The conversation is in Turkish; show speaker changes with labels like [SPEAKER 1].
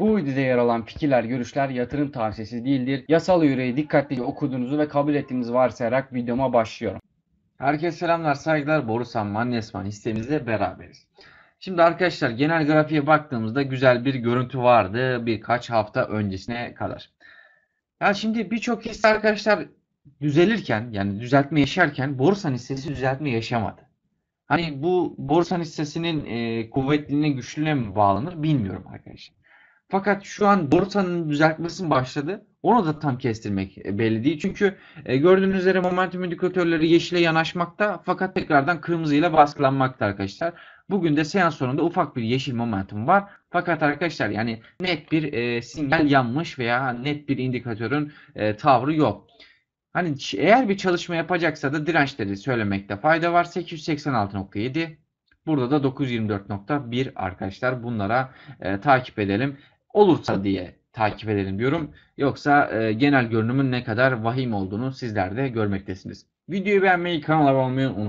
[SPEAKER 1] Bu videoda yer alan fikirler, görüşler yatırım tavsiyesi değildir. Yasal yüreği dikkatlice okuduğunuzu ve kabul ettiğinizi varsayarak videoma başlıyorum. Herkese selamlar, saygılar. Borusan Mannesman hissemizle beraberiz. Şimdi arkadaşlar genel grafiğe baktığımızda güzel bir görüntü vardı birkaç hafta öncesine kadar. Ya yani şimdi birçok hisse arkadaşlar düzelirken yani düzeltme yaşarken Borusan hissesi düzeltme yaşamadı. Hani bu Borusan hissesinin e, kuvvetliliğine güçlülüğüne mi bağlanır bilmiyorum arkadaşlar. Fakat şu an borsanın düzeltmesi başladı. Onu da tam kestirmek e, belli değil. Çünkü e, gördüğünüz üzere momentum indikatörleri yeşile yanaşmakta fakat tekrardan kırmızıyla baskılanmakta arkadaşlar. Bugün de seans sonunda ufak bir yeşil momentum var. Fakat arkadaşlar yani net bir e, sinyal yanmış veya net bir indikatörün e, tavrı yok. Hani eğer bir çalışma yapacaksa da dirençleri söylemekte fayda var. 886.7 Burada da 924.1 arkadaşlar bunlara e, takip edelim olursa diye takip edelim diyorum. Yoksa e, genel görünümün ne kadar vahim olduğunu sizler de görmektesiniz. Videoyu beğenmeyi, kanala abone olmayı unutmayın.